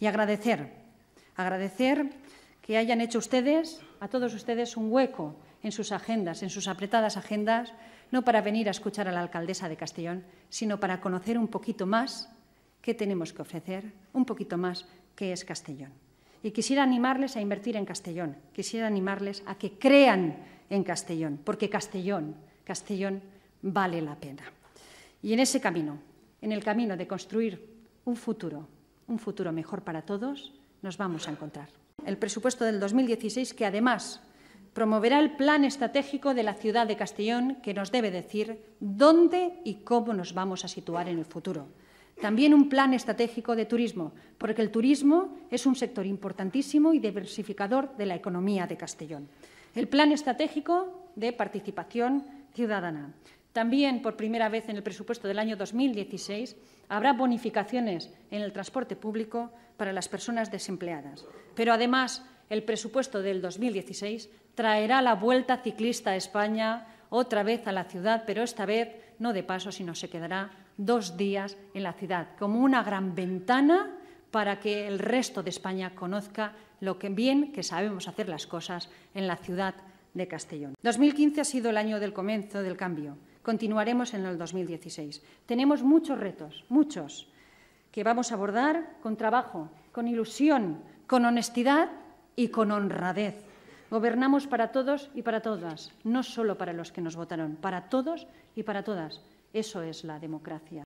Y agradecer, agradecer que hayan hecho ustedes, a todos ustedes, un hueco en sus agendas, en sus apretadas agendas, no para venir a escuchar a la alcaldesa de Castellón, sino para conocer un poquito más qué tenemos que ofrecer, un poquito más qué es Castellón. Y quisiera animarles a invertir en Castellón, quisiera animarles a que crean en Castellón, porque Castellón, Castellón vale la pena. Y en ese camino, en el camino de construir un futuro un futuro mejor para todos, nos vamos a encontrar. El presupuesto del 2016, que además promoverá el plan estratégico de la ciudad de Castellón, que nos debe decir dónde y cómo nos vamos a situar en el futuro. También un plan estratégico de turismo, porque el turismo es un sector importantísimo y diversificador de la economía de Castellón. El plan estratégico de participación ciudadana. También, por primera vez en el presupuesto del año 2016, Habrá bonificaciones en el transporte público para las personas desempleadas. Pero además, el presupuesto del 2016 traerá la vuelta ciclista a España otra vez a la ciudad, pero esta vez no de paso, sino se quedará dos días en la ciudad, como una gran ventana para que el resto de España conozca lo bien que sabemos hacer las cosas en la ciudad de Castellón. 2015 ha sido el año del comienzo del cambio. Continuaremos en el 2016. Tenemos muchos retos, muchos, que vamos a abordar con trabajo, con ilusión, con honestidad y con honradez. Gobernamos para todos y para todas, no solo para los que nos votaron, para todos y para todas. Eso es la democracia.